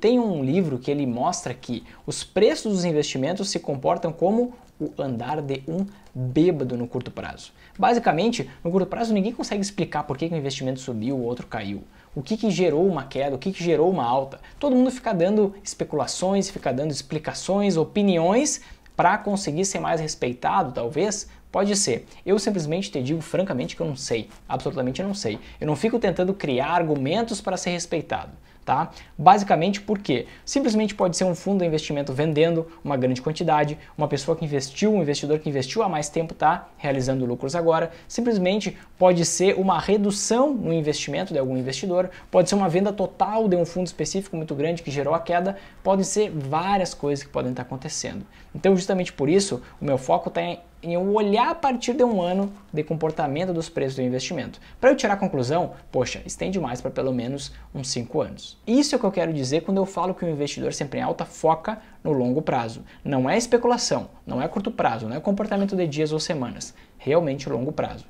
Tem um livro que ele mostra que os preços dos investimentos se comportam como o andar de um bêbado no curto prazo. Basicamente, no curto prazo ninguém consegue explicar por que, o um investimento subiu, o outro caiu. O que, que gerou uma queda, o que, que gerou uma alta. Todo mundo fica dando especulações, fica dando explicações, opiniões para conseguir ser mais respeitado, talvez, Pode ser. Eu simplesmente te digo francamente que eu não sei. Absolutamente eu não sei. Eu não fico tentando criar argumentos para ser respeitado. Tá? Basicamente por quê? Simplesmente pode ser um fundo de investimento vendendo uma grande quantidade, uma pessoa que investiu, um investidor que investiu há mais tempo está realizando lucros agora, simplesmente pode ser uma redução no investimento de algum investidor, pode ser uma venda total de um fundo específico muito grande que gerou a queda, podem ser várias coisas que podem estar tá acontecendo. Então, justamente por isso, o meu foco está em eu olhar a partir de um ano de comportamento dos preços do investimento. Para eu tirar a conclusão, poxa, estende mais para pelo menos uns 5 anos. Isso é o que eu quero dizer quando eu falo que o investidor sempre em alta foca no longo prazo. Não é especulação, não é curto prazo, não é comportamento de dias ou semanas, realmente longo prazo.